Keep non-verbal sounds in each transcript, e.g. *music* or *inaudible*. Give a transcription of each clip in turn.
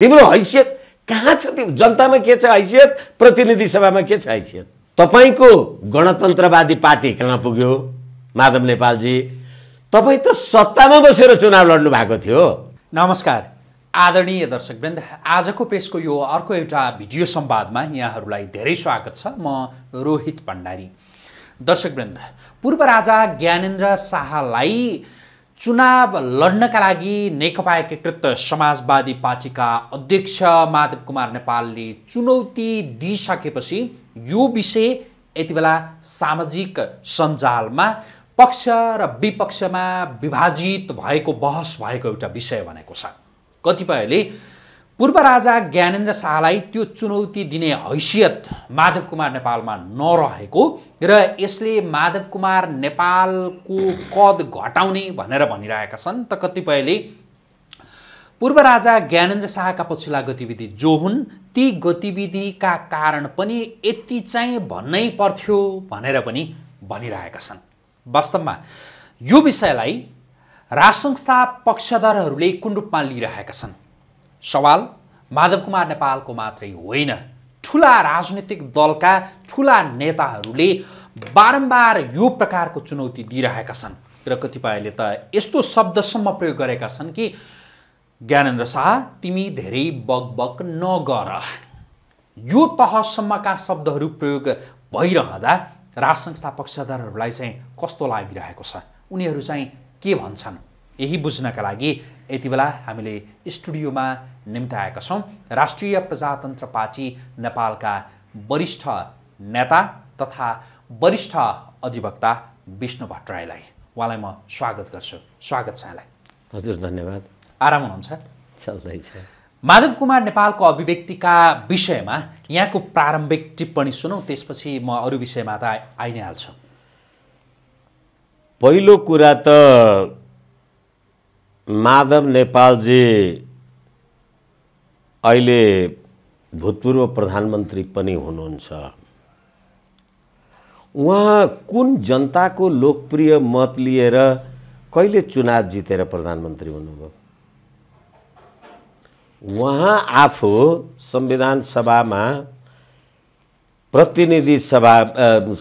तिम्रो हैसियत कहाँ छ तिम्रो जनतामा के छ हैसियत प्रतिनिधि सभामा के छ हैसियत तपाईँको गणतन्त्रवादी पार्टी कहाँ पुग्यो माधव नेपालजी तपाईँ त सत्तामा बसेर चुनाव लड्नु भएको थियो नमस्कार आदरणीय दर्शक वृन्द आजको प्रेसको यो अर्को एउटा भिडियो संवादमा यहाँहरूलाई धेरै स्वागत छ म रोहित भण्डारी दर्शकवृन्द पूर्व राजा ज्ञानेन्द्र शाहलाई चुनाव लड्नका लागि नेकपा एकीकृत समाजवादी पार्टीका अध्यक्ष माधव कुमार नेपालले चुनौती दिइसकेपछि यो विषय यति बेला सामाजिक सञ्जालमा पक्ष र विपक्षमा विभाजित भएको बहस भएको एउटा विषय भनेको छ कतिपयले पूर्व राजा ज्ञानेन्द्र शाहलाई त्यो चुनौती दिने हैसियत माधव कुमार नेपालमा नरहेको र यसले माधव कुमार नेपालको कद घटाउने भनेर भनिरहेका छन् त कतिपयले पूर्व राजा ज्ञानेन्द्र शाहका पछिल्ला गतिविधि जो हुन् ती गतिविधिका कारण पनि यति चाहिँ भन्नै पर्थ्यो भनेर पनि भनिरहेका छन् वास्तवमा यो विषयलाई राज संस्था पक्षधरहरूले कुन रूपमा लिइरहेका छन् सवाल माधव कुमार नेपालको मात्रै होइन ठुला राजनीतिक दलका ठुला नेताहरूले बारम्बार यो प्रकारको चुनौती दिइरहेका छन् र कतिपयले त यस्तो शब्दसम्म प्रयोग गरेका छन् कि ज्ञानेन्द्र शाह तिमी धेरै बकबक नगर यो तहसम्मका शब्दहरू प्रयोग भइरहँदा राज संस्था पक्षधरहरूलाई चाहिँ कस्तो लागिरहेको छ उनीहरू चाहिँ के भन्छन् यही बुझ्नका लागि यति बेला हामीले स्टुडियोमा निम्ताएका छौँ राष्ट्रिय प्रजातन्त्र पार्टी नेपालका वरिष्ठ नेता तथा वरिष्ठ अधिवक्ता विष्णु भट्टराईलाई उहाँलाई म स्वागत गर्छु स्वागत छ यहाँलाई हजुर धन्यवाद आराम हुनुहुन्छ चल्दैछ माधव कुमार नेपालको अभिव्यक्तिका विषयमा यहाँको प्रारम्भिक टिप्पणी सुनौ त्यसपछि म अरू विषयमा त आइ नै हाल्छु पहिलो कुरा त माधव नेपालजी अहिले भूतपूर्व प्रधानमन्त्री पनि हुनुहुन्छ उहाँ कुन जनताको लोकप्रिय मत लिएर कहिले चुनाव जितेर प्रधानमन्त्री हुनुभयो उहाँ आफू संविधान सभामा प्रतिनिधि सभा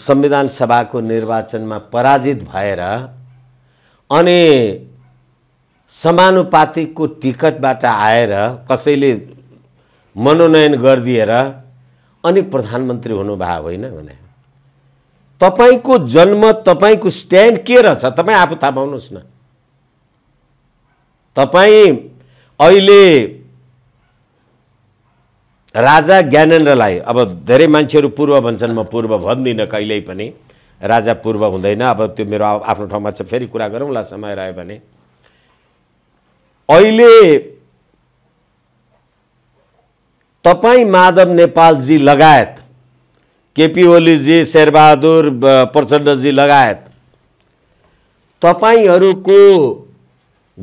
संविधान सभाको निर्वाचनमा पराजित भएर अनि समानुपातिकको टिकटबाट आएर कसैले मनोनयन गरिदिएर अनि प्रधानमन्त्री हुनुभएको होइन भने तपाईँको जन्म तपाईँको स्ट्यान्ड के रहेछ तपाईँ आफू थाहा पाउनुहोस् न तपाईँ अहिले राजा ज्ञानेन्द्रलाई अब धेरै मान्छेहरू पूर्व भन्छन् म पूर्व भन्दिनँ कहिल्यै पनि राजा पूर्व हुँदैन अब त्यो मेरो आफ्नो ठाउँमा छ फेरि कुरा गरौँला समय रह्यो भने अहिले तपाईँ माधव नेपालजी लगायत केपी ओलीजी शेरबहादुर प्रचण्डजी लगायत तपाईँहरूको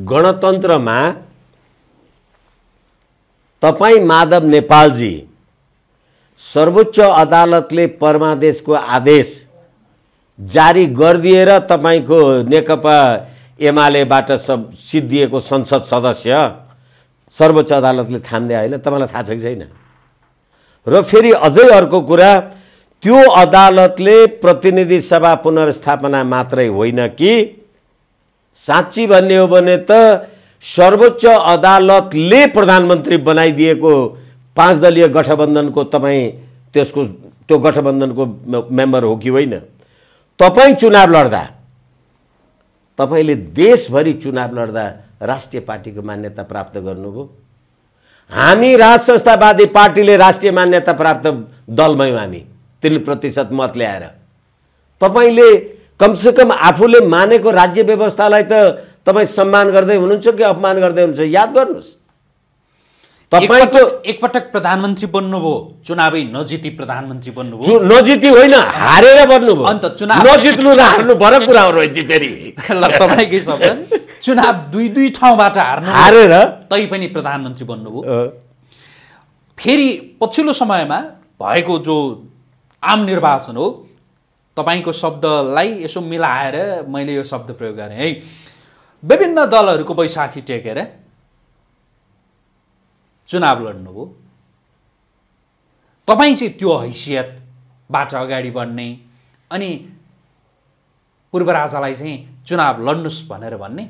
गणतन्त्रमा तपाईँ माधव नेपालजी सर्वोच्च अदालतले परमादेशको आदेश जारी गरिदिएर तपाईँको नेकपा एमालेबाट सब सिद्धिएको संसद सदस्य सर्वोच्च अदालतले थाम्दै होइन तपाईँलाई थाहा छ कि छैन र फेरि अझै अर्को कुरा त्यो अदालतले प्रतिनिधि सभा पुनर्स्थापना मात्रै होइन कि साँच्ची भन्ने हो भने त सर्वोच्च अदालतले प्रधानमन्त्री बनाइदिएको पाँच दलीय गठबन्धनको तपाईँ त्यसको त्यो गठबन्धनको मेम्बर हो कि होइन तपाईँ चुनाव लड्दा तपाईँले देशभरि चुनाव लड्दा राष्ट्रिय पार्टीको मान्यता प्राप्त गर्नुभयो हामी राज संस्थावादी पार्टीले राष्ट्रिय मान्यता प्राप्त दल दलमयौँ हामी तिन प्रतिशत मत ल्याएर तपाईँले कमसेकम आफूले मानेको राज्य व्यवस्थालाई त तपाईँ सम्मान गर्दै हुनुहुन्छ कि अपमान गर्दै हुनुहुन्छ याद गर्नुहोस् तपाईँको एकपटक प्रधानमन्त्री बन्नुभयो चुनावै नजिती प्रधानमन्त्री बन्नुभयो नजिती होइन हारेर बन्नुभयो अन्त चुनाव नजित्नु र हार्नु फरक कुरा हो फेरि *laughs* तपाईँकै शब्द चुनाव दुई दुई ठाउँबाट हार्नु हारेर तै पनि प्रधानमन्त्री बन्नुभयो फेरि पछिल्लो समयमा भएको जो आम निर्वाचन हो तपाईँको शब्दलाई यसो मिलाएर मैले यो शब्द प्रयोग गरेँ है विभिन्न दलहरूको बैशाखी टेकेर चुनाव लड्नुभयो तपाईँ चाहिँ त्यो हैसियतबाट अगाडि बढ्ने अनि पूर्व राजालाई चाहिँ चुनाव लड्नुहोस् भनेर भन्ने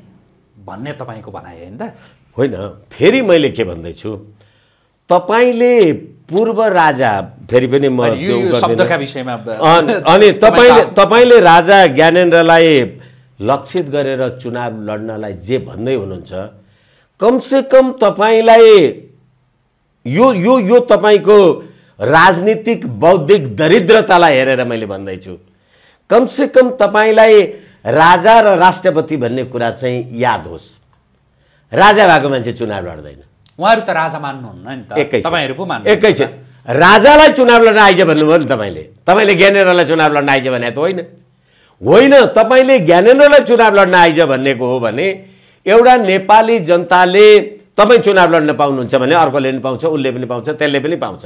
भन्ने तपाईँको भनाइ होइन त होइन फेरि मैले के भन्दैछु तपाईँले पूर्व राजा फेरि पनि म शब्दका विषयमा अनि *laughs* तपाईँले तपाईँले राजा ज्ञानेन्द्रलाई लक्षित गरेर चुनाव लड्नलाई जे भन्दै हुनुहुन्छ कमसेकम तपाईँलाई यो यो यो तपाईँको राजनीतिक बौद्धिक दरिद्रतालाई हेरेर मैले भन्दैछु कमसेकम तपाईँलाई राजा र राष्ट्रपति भन्ने कुरा चाहिँ याद होस् राजा भएको मान्छे चुनाव लड्दैन उहाँहरू त राजा मान्नुहुन्न नि त तपाईँहरू पो मान्नु एकैछिन राजालाई चुनाव लड्न आइज भन्नुभयो नि तपाईँले तपाईँले ज्ञानेन्द्रलाई चुनाव लड्न आइज भने त होइन होइन तपाईँले ज्ञानेन्द्रलाई चुनाव लड्न आइज भन्नेको हो भने एउटा नेपाली जनताले तपाईँ चुनाव लड्न पाउनुहुन्छ भने अर्कोले पनि पाउँछ उसले पनि पाउँछ त्यसले पनि पाउँछ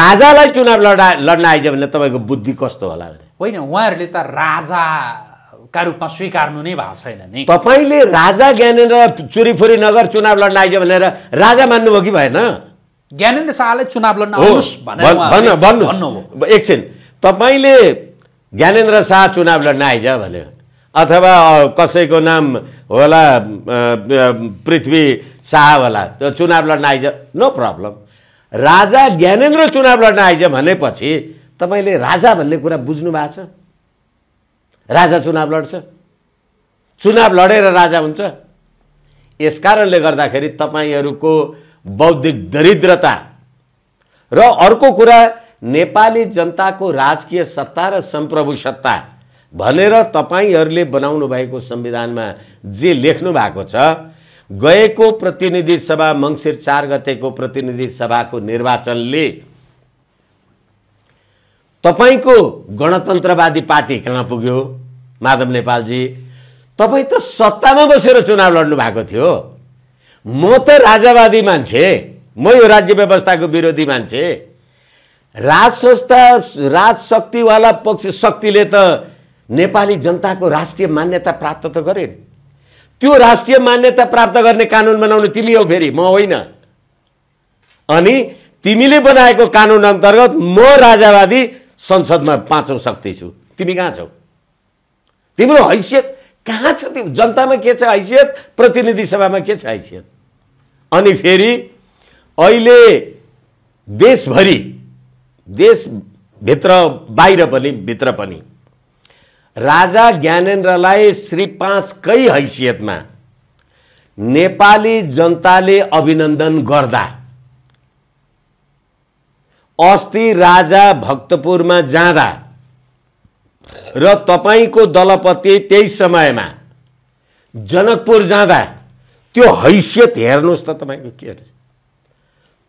राजालाई चुनाव लडा लड्न आइज भने तपाईँको बुद्धि कस्तो होला भने होइन उहाँहरूले त राजाका रूपमा स्वीकार्नु नै भएको छैन नि तपाईँले राजा ज्ञानेन्द्र चुरीफुरी नगर चुनाव लड्न आइज भनेर राजा मान्नुभयो कि भएन ज्ञानेन्द्र शाहलाई चुनाव लड्न भन्नु भन्नु एकछिन तपाईँले ज्ञानेन्द्र शाह चुनाव लड्न आइज भन्यो अथवा कसैको नाम होला पृथ्वी शाह होला त्यो चुनाव लड्न आइज नो प्रब्लम राजा ज्ञानेन्द्र चुनाव लड्न आइज भनेपछि तपाईँले राजा भन्ने कुरा बुझ्नु भएको छ राजा चुनाव लड्छ चुनाव लडेर राजा हुन्छ यस कारणले गर्दाखेरि तपाईँहरूको बौद्धिक दरिद्रता र अर्को कुरा नेपाली जनताको राजकीय सत्ता र संप्रभु सत्ता भनेर तपाईँहरूले बनाउनु भएको संविधानमा जे लेख्नु भएको छ गएको प्रतिनिधि सभा मङ्सिर चार गतेको प्रतिनिधि सभाको निर्वाचनले तपाईँको गणतन्त्रवादी पार्टी कहाँ पुग्यो माधव नेपालजी तपाईँ त सत्तामा बसेर चुनाव लड्नु भएको थियो म त राजावादी मान्छे म यो राज्य व्यवस्थाको विरोधी मान्छे राज संस्था राज शक्तिवाला पक्ष शक्तिले त नेपाली जनताको राष्ट्रिय मान्यता प्राप्त त गरे त्यो राष्ट्रिय मान्यता प्राप्त गर्ने कानुन बनाउनु तिमी हौ फेरि म होइन अनि तिमीले बनाएको कानुन अन्तर्गत म राजावादी संसदमा पाँचौँ शक्ति छु तिमी कहाँ छौ तिम्रो हैसियत कहाँ छ तिम्रो जनतामा के छ हैसियत प्रतिनिधि सभामा के छ हैसियत अनि फेरि अहिले देशभरि देशभित्र बाहिर पनि भित्र पनि राजा ज्ञानेन्द्रलाई श्री पाँचकै हैसियतमा नेपाली जनताले अभिनन्दन गर्दा अस्ति राजा भक्तपुरमा जाँदा र तपाईँको दलपति त्यही समयमा जनकपुर जाँदा त्यो हैसियत हेर्नुहोस् त तपाईँको के अरे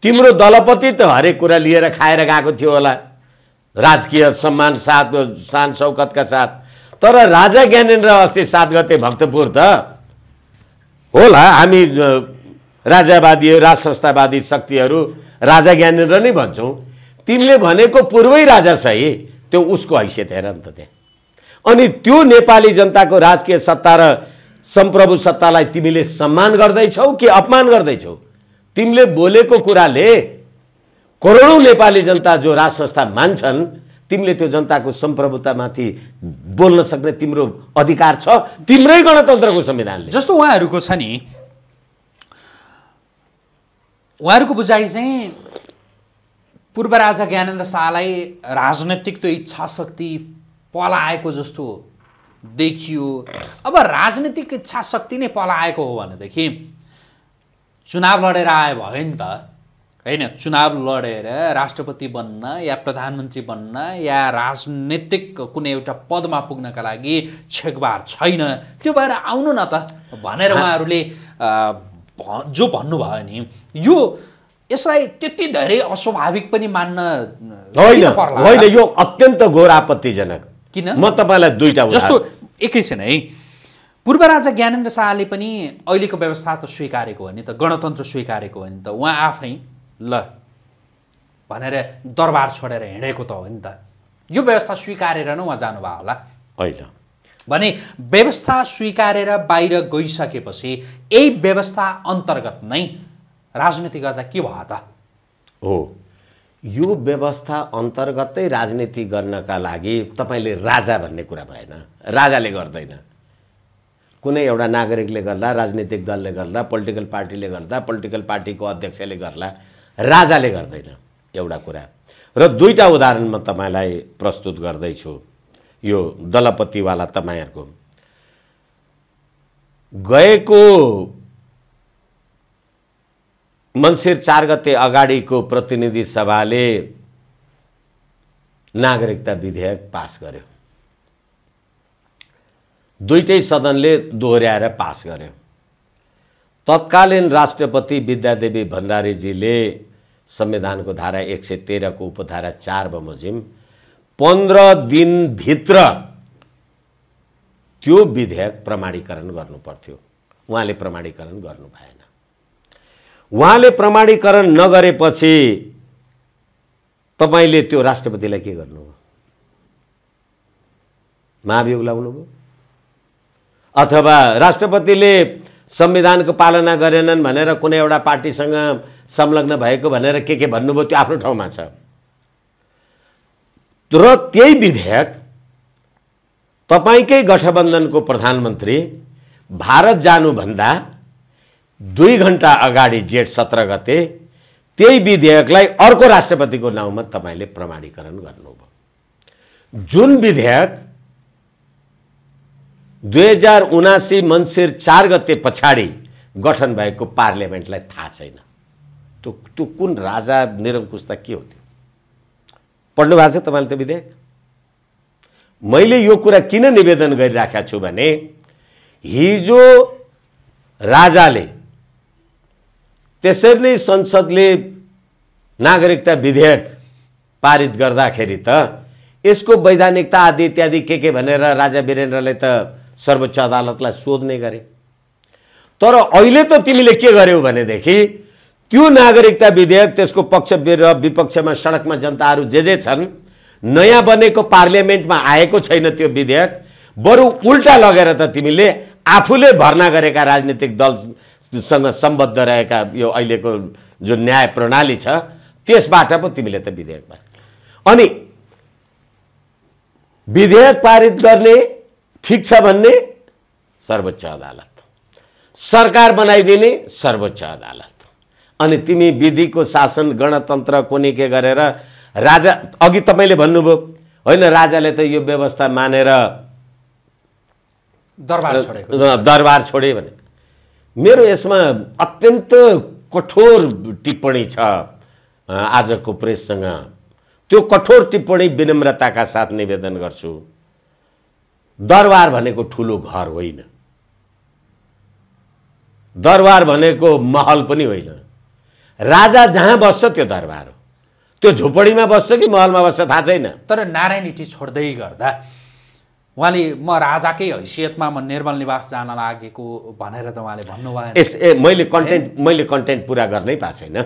तिम्रो दलपति त हरेक कुरा लिएर खाएर गएको थियो होला राजकीय सम्मान साथ सान सौकतका साथ तर राजा ज्ञानेन्द्र अस्ति सात गते भक्तपुर त होला हामी राजावादी राज संस्थावादी शक्तिहरू राजा ज्ञानेन्द्र नै भन्छौँ तिमीले भनेको पूर्वै राजा सही त्यो उसको हैसियत हेर नि त त्यहाँ अनि त्यो नेपाली जनताको राजकीय सत्ता र सम्प्रभु सत्तालाई तिमीले सम्मान गर्दैछौ कि अपमान गर्दैछौ तिमीले बोलेको कुराले करोडौँ नेपाली जनता जो राज मान्छन् तिमीले त्यो जनताको सम्प्रभुतामाथि बोल्न सक्ने तिम्रो अधिकार छ तिम्रै गणतन्त्रको संविधानले जस्तो उहाँहरूको छ नि उहाँहरूको बुझाइ चाहिँ पूर्व राजा ज्ञानेन्द्र शाहलाई राजनैतिक त्यो इच्छा शक्ति पलाएको जस्तो देखियो अब राजनीतिक इच्छा शक्ति नै पलाएको हो भनेदेखि चुनाव लडेर आयो भयो नि त होइन चुनाव लडेर राष्ट्रपति बन्न या प्रधानमन्त्री बन्न या राजनीतिक कुनै एउटा पदमा पुग्नका लागि छेकबार छैन त्यो भएर आउनु न त भनेर उहाँहरूले जो भन्नुभयो नि यो यसलाई त्यति धेरै अस्वाभाविक पनि मान्न होइन होइन यो अत्यन्त घोर किन म तपाईँलाई दुईवटा जस्तो एकैछिन है पूर्व राजा ज्ञानेन्द्र शाहले पनि अहिलेको व्यवस्था त स्वीकारेको हो नि त गणतन्त्र स्वीकारेको हो नि त उहाँ आफै ल भनेर दरबार छोडेर हिँडेको त हो नि त यो व्यवस्था स्वीकारेर नै उहाँ जानुभयो होला होइन भने व्यवस्था स्वीकारेर बाहिर गइसकेपछि यही व्यवस्था अन्तर्गत नै राजनीति गर्दा के भयो त हो यो व्यवस्था अन्तर्गतै राजनीति गर्नका लागि तपाईँले राजा भन्ने कुरा भएन राजाले गर्दैन कुनै एउटा नागरिकले गर्ला राजनीतिक दलले गर्ला पोलिटिकल पार्टीले गर्दा पोलिटिकल पार्टीको अध्यक्षले गर्ला राजाले गर्दैन एउटा कुरा र दुईवटा उदाहरण म तपाईँलाई प्रस्तुत गर्दैछु यो दलपतिवाला तपाईँहरूको गएको मन्सिर चार गते अगाडिको प्रतिनिधि सभाले नागरिकता विधेयक पास गर्यो दुइटै सदनले दोहोऱ्याएर पास गर्यो तत्कालीन राष्ट्रपति विद्यादेवी भण्डारीजीले संविधानको धारा एक सय तेह्रको उपधारा चार बमोजिम पन्ध्र दिनभित्र त्यो विधेयक प्रमाणीकरण गर्नु पर्थ्यो उहाँले प्रमाणीकरण गर्नु भएन उहाँले प्रमाणीकरण नगरेपछि तपाईँले त्यो राष्ट्रपतिलाई के गर्नु महाभियोग लाउनुभयो अथवा राष्ट्रपतिले संविधानको पालना गरेनन् भनेर कुनै एउटा पार्टीसँग संलग्न भएको भनेर के के भन्नुभयो त्यो आफ्नो ठाउँमा छ र त्यही विधेयक तपाईँकै गठबन्धनको प्रधानमन्त्री भारत जानुभन्दा दुई घन्टा अगाडि जेठ सत्र गते त्यही विधेयकलाई अर्को राष्ट्रपतिको नाउँमा तपाईँले प्रमाणीकरण गर्नुभयो जुन विधेयक दुई हजार उनासी चार गते पछाडि गठन भएको पार्लियामेन्टलाई थाहा छैन त्यो त्यो कुन राजा निरङ्कुशता के हो त्यो पढ्नु भएको छ तपाईँले त्यो विधेयक मैले यो कुरा किन निवेदन गरिराखेको छु भने हिजो राजाले त्यसरी नै संसदले नागरिकता विधेयक पारित गर्दाखेरि त यसको वैधानिकता आदि इत्यादि के के भनेर राजा वीरेन्द्रले त सर्वोच्च अदालतलाई सोध्ने गरे तर अहिले त तिमीले के गर्यौ भनेदेखि त्यो नागरिकता विधेयक त्यसको पक्ष र विपक्षमा सडकमा जनताहरू जे जे छन् नयाँ बनेको पार्लियामेन्टमा आएको छैन त्यो विधेयक बरु उल्टा लगेर त तिमीले आफूले भर्ना गरेका राजनीतिक दलसँग सम्बद्ध रहेका यो अहिलेको जो न्याय प्रणाली छ त्यसबाट पो तिमीले त विधेयक पास अनि विधेयक पारित गर्ने ठिक छ भन्ने सर्वोच्च अदालत सरकार बनाइदिने सर्वोच्च अदालत अनि तिमी विधिको शासन गणतन्त्र कोनी के गरेर राजा अघि तपाईँले भन्नुभयो होइन राजाले त यो व्यवस्था मानेर दरबार छोडे दरबार छोडे भने मेरो यसमा अत्यन्त कठोर टिप्पणी छ आजको प्रेससँग त्यो कठोर टिप्पणी विनम्रताका साथ निवेदन गर्छु दरबार भनेको ठुलो घर होइन दरबार भनेको महल पनि होइन राजा जहाँ बस्छ त्यो दरबार हो त्यो झुपडीमा बस्छ कि महलमा बस्छ थाहा छैन तर नारायण इटी छोड्दै गर्दा उहाँले म राजाकै हैसियतमा म निर्मल निवास जान लागेको भनेर त उहाँले भन्नुभयो यस ए मैले कन्टेन्ट मैले कन्टेन्ट पुरा गर्नै पाएको छैन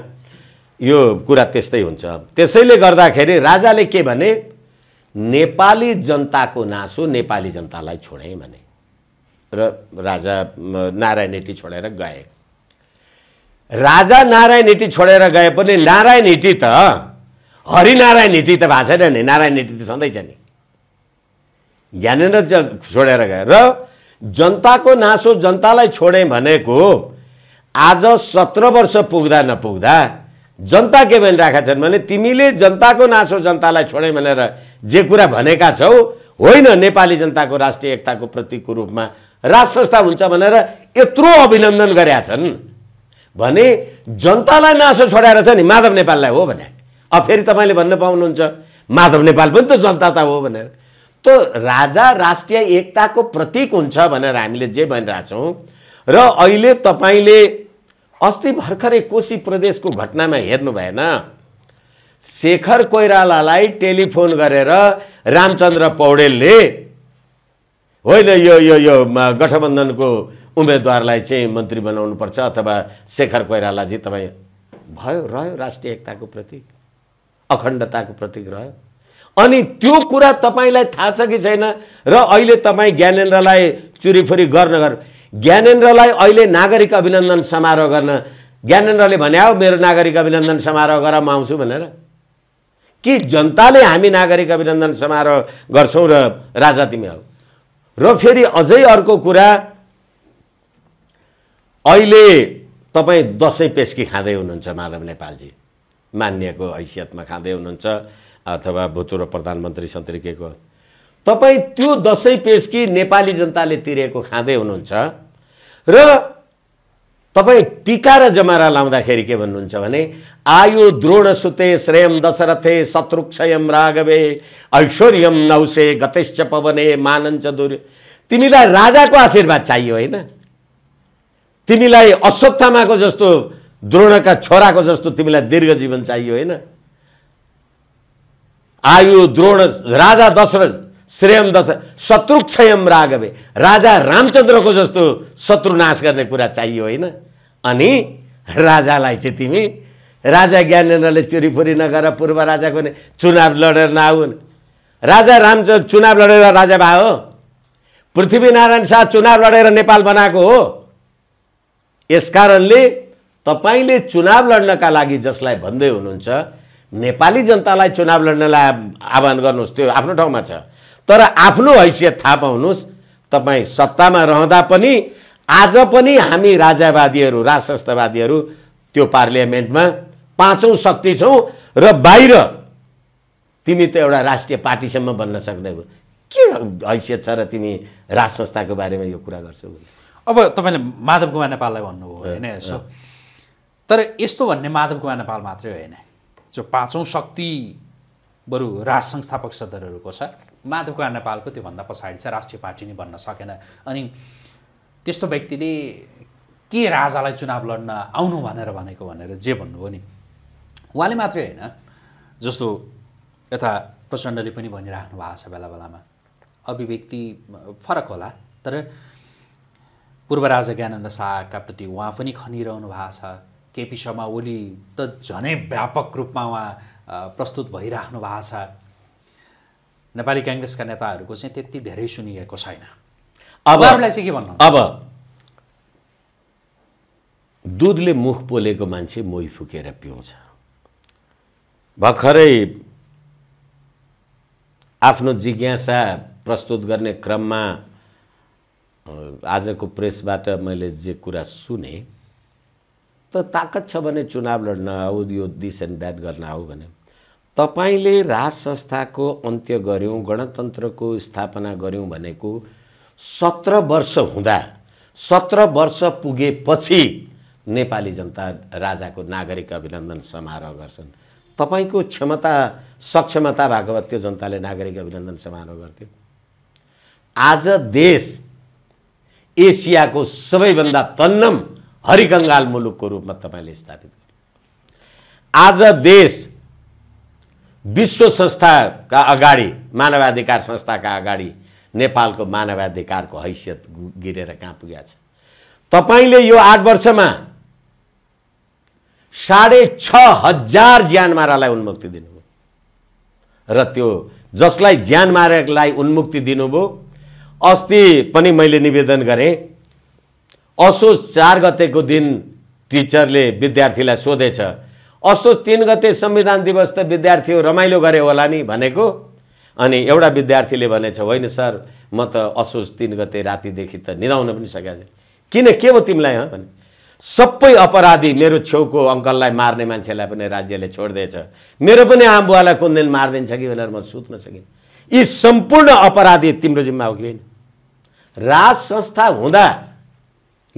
यो कुरा त्यस्तै हुन्छ त्यसैले गर्दाखेरि राजाले के भने नेपाली जनताको नासो नेपाली जनतालाई छोडेँ भने र राजा नारायण नारायणेटी छोडेर गए राजा नारायण नारायणेटी छोडेर गए पनि नारायण हिटी त हरिनारायण हिटी त भएको छैन नि नारायण नारायणेटी त सधैँ छ नि ज्ञानेन्द्र छोडेर गए र जनताको नासो जनतालाई छोडेँ भनेको आज सत्र वर्ष पुग्दा नपुग्दा जनता के भनिरहेका छन् भने तिमीले जनताको नासो जनतालाई छोडे भनेर जे कुरा भनेका छौ होइन नेपाली जनताको राष्ट्रिय एकताको प्रतीकको रूपमा राज संस्था हुन्छ भनेर यत्रो अभिनन्दन गरेका छन् भने जनतालाई नासो छोडाएर छ नि माधव नेपाललाई हो भने अब फेरि तपाईँले भन्न पाउनुहुन्छ माधव नेपाल पनि त जनता त हो भनेर त राजा राष्ट्रिय एकताको प्रतीक हुन्छ भनेर हामीले जे भनिरहेछौँ र अहिले तपाईँले अस्ति भर्खरै कोशी प्रदेशको घटनामा हेर्नु भएन शेखर कोइरालालाई टेलिफोन गरेर रामचन्द्र पौडेलले होइन यो यो यो गठबन्धनको उम्मेदवारलाई चाहिँ मन्त्री बनाउनुपर्छ अथवा शेखर कोइराला कोइरालाजी तपाईँ भयो रह्यो राष्ट्रिय एकताको प्रतीक अखण्डताको प्रतीक रह्यो अनि त्यो कुरा तपाईँलाई थाहा छ कि छैन र अहिले तपाईँ ज्ञानेन्द्रलाई चुरीफुरी गर्न ज्ञानेन्द्रलाई अहिले नागरिक अभिनन्दन समारोह गर्न ज्ञानेन्द्रले भने हो मेरो नागरिक अभिनन्दन समारोह गर म आउँछु भनेर कि जनताले हामी नागरिक अभिनन्दन समारोह गर्छौँ र राजा तिमी हौ र फेरि अझै अर्को कुरा अहिले तपाईँ दसैँ पेस्की खाँदै हुनुहुन्छ माधव नेपालजी मान्यको हैसियतमा खाँदै हुनुहुन्छ अथवा भूतपूर्व प्रधानमन्त्री सन्त्रिकेको तपाईँ त्यो दसैँ पेस्की नेपाली जनताले तिरेको खाँदै हुनुहुन्छ र तपाईँ टिका र जमारा लाउँदाखेरि के भन्नुहुन्छ भने आयु द्रोण सुते श्रेयम दशरथे शत्रुक्षयम राघवे ऐश्वर्यम नौसे गतेश्च पवने मानञ्च दुर् तिमीलाई राजाको आशीर्वाद चाहियो होइन तिमीलाई अश्वत्थामाको जस्तो द्रोणका छोराको जस्तो तिमीलाई दीर्घ जीवन चाहियो होइन आयु द्रोण राजा दशरथ श्रेयम दश शत्रु क्षयम राजा रामचन्द्रको जस्तो शत्रु नाश गर्ने कुरा चाहियो होइन अनि राजालाई चाहिँ तिमी राजा ज्ञानेन्द्रले चुरीफुरी नगर पूर्व राजाको नि चुनाव लडेर नआउन् राजा रामचन्द्र चुनाव लडेर राजा भए हो पृथ्वीनारायण शाह चुनाव लडेर नेपाल बनाएको हो यसकारणले तपाईँले चुनाव लड्नका लागि जसलाई भन्दै हुनुहुन्छ नेपाली जनतालाई चुनाव लड्नलाई आह्वान गर्नुहोस् त्यो आफ्नो ठाउँमा छ तर आफ्नो हैसियत थाहा पाउनुहोस् तपाईँ सत्तामा रहँदा पनि आज पनि हामी राजावादीहरू राजस्त्रवादीहरू त्यो पार्लियामेन्टमा पाँचौँ शक्ति छौँ र बाहिर तिमी त एउटा राष्ट्रिय पार्टीसम्म बन्न सक्दैनौ के हैसियत छ र तिमी राज संस्थाको बारेमा यो कुरा गर्छौ अब तपाईँले माधव कुमार नेपाललाई भन्नुभयो होइन यसो तर यस्तो भन्ने माधव कुमार नेपाल मात्रै होइन जो पाँचौँ शक्ति बरु राज संस्थापक सदरहरूको छ माधव कुमार नेपालको त्योभन्दा पछाडि चाहिँ राष्ट्रिय पार्टी नै बन्न सकेन अनि त्यस्तो व्यक्तिले के राजालाई चुनाव लड्न आउनु भनेर भनेको भनेर जे भन्नुभयो नि उहाँले मात्रै होइन जस्तो यता प्रचण्डले पनि भनिराख्नु भएको छ बेला बेलामा अभिव्यक्ति फरक होला तर पूर्व राजा ज्ञानन्द शाहका प्रति उहाँ पनि खनिरहनु भएको छ केपी शर्मा ओली त झनै व्यापक रूपमा उहाँ प्रस्तुत भइराख्नु भएको छ नेपाली काङ्ग्रेसका नेताहरूको चाहिँ त्यति धेरै सुनिएको छैन अब चाहिँ के भन्नु अब दुधले मुख पोलेको मान्छे मोही फुकेर पिउँछ भर्खरै आफ्नो जिज्ञासा प्रस्तुत गर्ने क्रममा आजको प्रेसबाट मैले जे कुरा सुने त ताकत छ भने चुनाव लड्न आऊ यो दिस एन्ड द्याट गर्न आऊ भने तपाईँले राज संस्थाको अन्त्य गऱ्यौँ गणतन्त्रको स्थापना गऱ्यौँ भनेको सत्र वर्ष हुँदा सत्र वर्ष पुगेपछि नेपाली जनता राजाको नागरिक अभिनन्दन समारोह गर्छन् तपाईँको क्षमता सक्षमता भएको भए त्यो जनताले नागरिक अभिनन्दन समारोह गर्थ्यो आज देश एसियाको सबैभन्दा तन्नम हरिगङ्गाल मुलुकको रूपमा तपाईँले स्थापित गर्यो आज देश विश्व संस्थाका अगाडि मानवाधिकार संस्थाका अगाडि नेपालको मानवाधिकारको हैसियत गिरेर कहाँ पुगेको छ तपाईँले यो आठ वर्षमा साढे छ हजार ज्यान मारालाई उन्मुक्ति दिनुभयो र त्यो जसलाई ज्यान मारेलाई उन्मुक्ति दिनुभयो अस्ति पनि मैले निवेदन गरेँ असोज चार गतेको दिन टिचरले विद्यार्थीलाई सोधेछ असो तिन गते संविधान दिवस त विद्यार्थीहरू रमाइलो गरे होला नि भनेको अनि एउटा विद्यार्थीले भनेछ होइन सर म त असोज तिन गते रातिदेखि त निदाउन पनि सकेको छैन किन के हो तिमीलाई हँ भने सबै अपराधी मेरो छेउको अङ्कललाई मार्ने मान्छेलाई पनि राज्यले छोडिदिएछ मेरो पनि आमबुवालाई कुन दिन मारिदिन्छ कि भनेर म सुत्न सकिनँ यी सम्पूर्ण अपराधी तिम्रो जिम्मा हो कि होइन राज संस्था हुँदा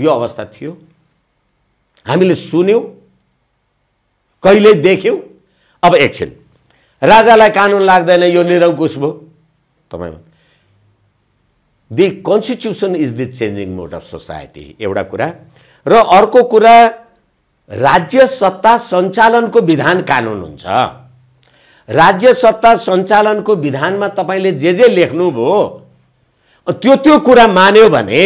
यो अवस्था थियो हामीले सुन्यौँ कहिले देख्यौ अब एकछिन राजालाई कानुन लाग्दैन यो निरङ्कुश भयो तपाईँ the constitution is the changing mode of society एउटा कुरा र अर्को कुरा राज्य सत्ता सञ्चालनको विधान कानुन हुन्छ राज्य सत्ता सञ्चालनको विधानमा तपाईँले जे जे लेख्नुभयो त्यो त्यो कुरा मान्यो भने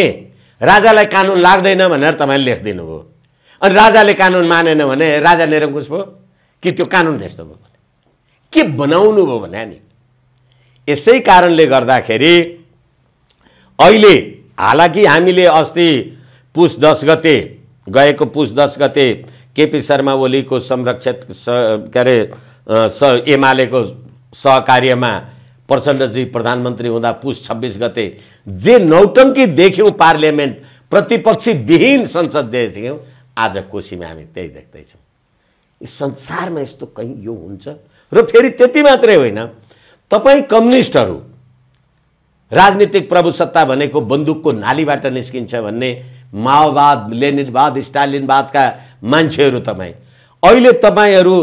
राजालाई कानुन लाग्दैन भनेर तपाईँले लेखिदिनु भयो अनि राजाले कानुन मानेन भने राजा निरङ्कुश भयो कि त्यो कानुन त्यस्तो भयो भने के बनाउनु भयो भने नि यसै कारणले गर्दाखेरि अहिले हालाकि हामीले अस्ति पुस दस गते गएको पुस दस गते केपी शर्मा ओलीको संरक्षित स के अरे स एमालेको सहकार्यमा प्रचण्डजी प्रधानमन्त्री हुँदा पुस छब्बिस गते जे नौटङ्की देख्यौँ पार्लियामेन्ट प्रतिपक्षी विहीन संसद देख्यौँ आज कोशीमा हामी त्यही देख्दैछौँ यो संसारमा यस्तो कहीँ यो हुन्छ र फेरि त्यति मात्रै होइन तपाईँ कम्युनिस्टहरू राजनीतिक प्रभुसत्ता भनेको बन्दुकको नालीबाट निस्किन्छ भन्ने माओवाद लेनिनवाद स्टालिनवादका मान्छेहरू तपाईँ अहिले तपाईँहरू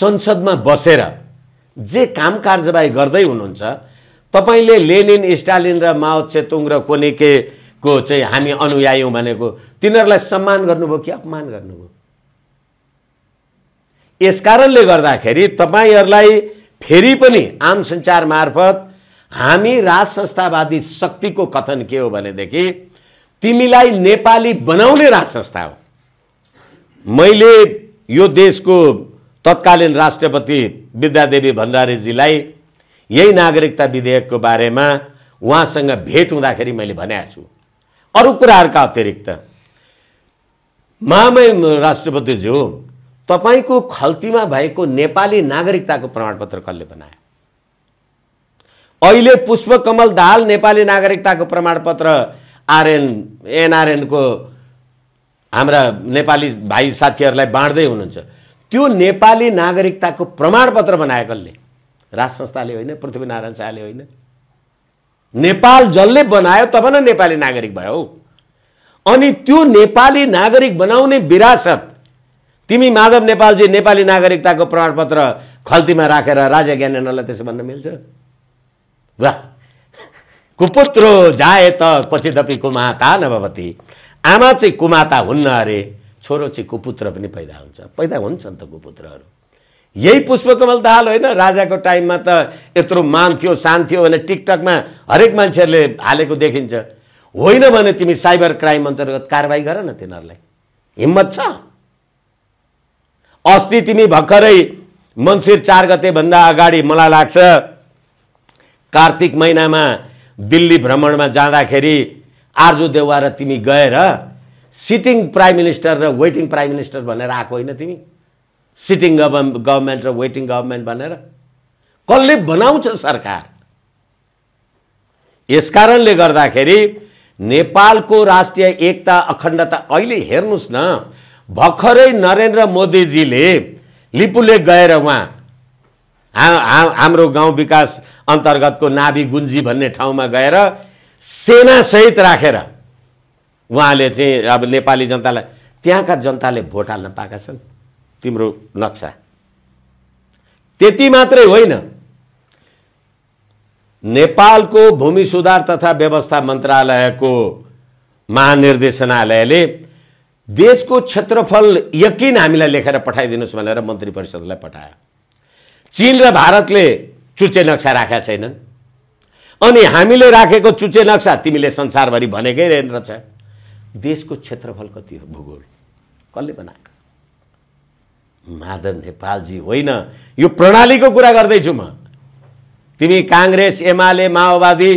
संसदमा बसेर जे काम कार्यवाही गर्दै हुनुहुन्छ तपाईँले लेनिन स्टालिन र माओ चेतुङ र कोनिके को चाहिँ हामी अनुयायी भनेको तिनीहरूलाई सम्मान गर्नुभयो कि अपमान गर्नुभयो यस कारणले गर्दाखेरि तपाईँहरूलाई फेरि पनि आम सञ्चार मार्फत हामी राज संस्थावादी शक्तिको कथन के हो भनेदेखि तिमीलाई नेपाली बनाउने राज संस्था हो मैले यो देशको तत्कालीन राष्ट्रपति विद्यादेवी भण्डारीजीलाई यही नागरिकता विधेयकको बारेमा उहाँसँग भेट हुँदाखेरि मैले भनेको छु अरू कुराहरूका अतिरिक्त महामय राष्ट्रपतिज्यू तपाईँको खल्तीमा भएको नेपाली नागरिकताको प्रमाणपत्र कसले बनायो अहिले पुष्पकमल दाहाल नेपाली नागरिकताको प्रमाणपत्र आरएन एनआरएनको हाम्रा नेपाली भाइ साथीहरूलाई बाँड्दै हुनुहुन्छ त्यो नेपाली नागरिकताको प्रमाणपत्र बनाए कसले राज संस्थाले होइन पृथ्वीनारायण शाहले होइन नेपाल जसले बनायो तब न नेपाली नागरिक भयो अनि त्यो नेपाली नागरिक बनाउने विरासत तिमी माधव नेपालजी नेपाली नागरिकताको प्रमाणपत्र खल्तीमा राखेर रा, राजा ज्ञानेन्द्रलाई त्यसो भन्न मिल्छ वा कुपुत्रो जाए त क्वचिदपि कुमाता नभवती आमा चाहिँ कुमाता हुन्न अरे छोरो चाहिँ कुपुत्र पनि पैदा हुन्छ पैदा हुन्छन् त कुपुत्रहरू यही पुष्पकमल दाहाल होइन राजाको टाइममा त यत्रो मान थियो शान थियो भने टिकटकमा हरेक मान्छेहरूले हालेको देखिन्छ होइन भने तिमी साइबर क्राइम अन्तर्गत कारवाही गर न तिनीहरूलाई हिम्मत छ अस्ति तिमी भर्खरै मन्सिर चार गतेभन्दा अगाडि मलाई लाग्छ कार्तिक महिनामा दिल्ली भ्रमणमा जाँदाखेरि आर्जु देउवा र तिमी गएर सिटिङ प्राइम मिनिस्टर र वेटिङ प्राइम मिनिस्टर भनेर आएको होइन तिमी सिटिङ गभर्मेन्ट गभर्मेन्ट र वेटिङ गभर्मेन्ट भनेर कसले बनाउँछ सरकार यस कारणले गर्दाखेरि नेपालको राष्ट्रिय एकता अखण्डता अहिले हेर्नुहोस् न भर्खरै नरेन्द्र मोदीजीले लिपुले गएर उहाँ हाम्रो गाउँ विकास अन्तर्गतको नाभि गुन्जी भन्ने ठाउँमा गएर सेनासहित राखेर उहाँले चाहिँ अब नेपाली जनतालाई त्यहाँका जनताले भोट हाल्न पाएका छन् तिम्रो नक्सा त्यति मात्रै होइन नेपालको भूमि सुधार तथा व्यवस्था मन्त्रालयको महानिर्देशनालयले देशको क्षेत्रफल यकिन हामीलाई लेखेर पठाइदिनुहोस् भनेर मन्त्री परिषदलाई पठायो चिन र भारतले चुच्चे नक्सा राखेका छैनन् अनि हामीले राखेको चुच्चे नक्सा तिमीले संसारभरि भनेकै रहेन रहेछ देशको क्षेत्रफल कति हो भूगोल कसले बनायो माधव नेपालजी होइन यो प्रणालीको कुरा गर्दैछु म तिमी काङ्ग्रेस एमाले माओवादी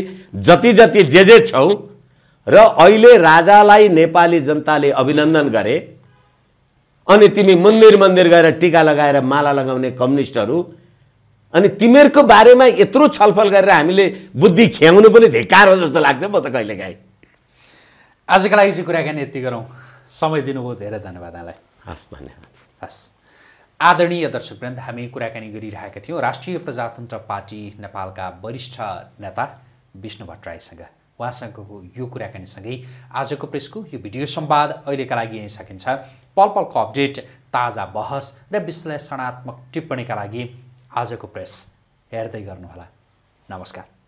जति जति जे जे छौ र अहिले राजालाई नेपाली जनताले अभिनन्दन गरे अनि तिमी मन्दिर मन्दिर गएर टिका लगाएर माला लगाउने कम्युनिस्टहरू अनि तिमीहरूको बारेमा यत्रो छलफल गरेर हामीले बुद्धि ख्याउनु पनि धिक्कार हो जस्तो लाग्छ म त कहिले कहिलेकाहीँ आजको लागि चाहिँ कुराकानी यति गरौँ समय दिनुभयो धेरै धन्यवाद हस् धन्यवाद हस् आदरणीय दर्शकवृन्द हामी कुराकानी गरिरहेका थियौँ राष्ट्रिय प्रजातन्त्र पार्टी नेपालका वरिष्ठ नेता विष्णु भट्टराईसँग उहाँसँगको यो कुराकानीसँगै आजको प्रेसको यो भिडियो सम्वाद अहिलेका लागि यहीँ सकिन्छ पल पलको अपडेट ताजा बहस र विश्लेषणात्मक टिप्पणीका लागि आजको प्रेस हेर्दै गर्नुहोला नमस्कार